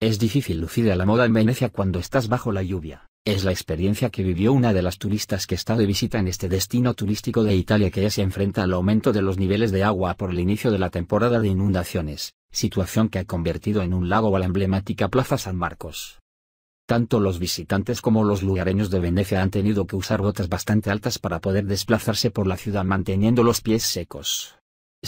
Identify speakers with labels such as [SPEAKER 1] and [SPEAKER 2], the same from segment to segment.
[SPEAKER 1] Es difícil lucir a la moda en Venecia cuando estás bajo la lluvia. Es la experiencia que vivió una de las turistas que está de visita en este destino turístico de Italia que ya se enfrenta al aumento de los niveles de agua por el inicio de la temporada de inundaciones, situación que ha convertido en un lago a la emblemática Plaza San Marcos. Tanto los visitantes como los lugareños de Venecia han tenido que usar botas bastante altas para poder desplazarse por la ciudad manteniendo los pies secos.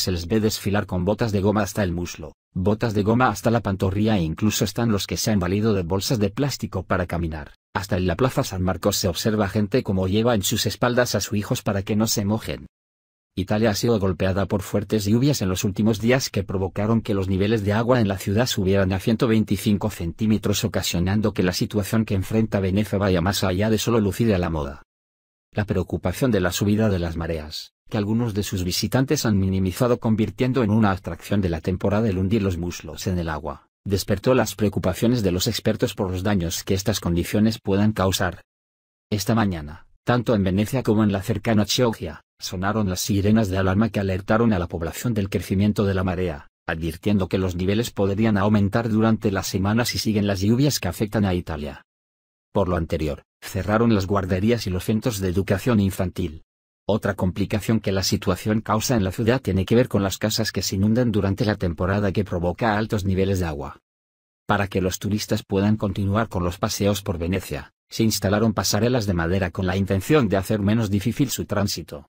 [SPEAKER 1] Se les ve desfilar con botas de goma hasta el muslo, botas de goma hasta la pantorrilla e incluso están los que se han valido de bolsas de plástico para caminar. Hasta en la Plaza San Marcos se observa gente como lleva en sus espaldas a sus hijos para que no se mojen. Italia ha sido golpeada por fuertes lluvias en los últimos días que provocaron que los niveles de agua en la ciudad subieran a 125 centímetros ocasionando que la situación que enfrenta Venecia vaya más allá de solo lucir a la moda. La preocupación de la subida de las mareas, que algunos de sus visitantes han minimizado convirtiendo en una atracción de la temporada el hundir los muslos en el agua, despertó las preocupaciones de los expertos por los daños que estas condiciones puedan causar. Esta mañana, tanto en Venecia como en la cercana Chioggia, sonaron las sirenas de alarma que alertaron a la población del crecimiento de la marea, advirtiendo que los niveles podrían aumentar durante las semanas si siguen las lluvias que afectan a Italia. Por lo anterior, cerraron las guarderías y los centros de educación infantil, otra complicación que la situación causa en la ciudad tiene que ver con las casas que se inundan durante la temporada que provoca altos niveles de agua. Para que los turistas puedan continuar con los paseos por Venecia, se instalaron pasarelas de madera con la intención de hacer menos difícil su tránsito.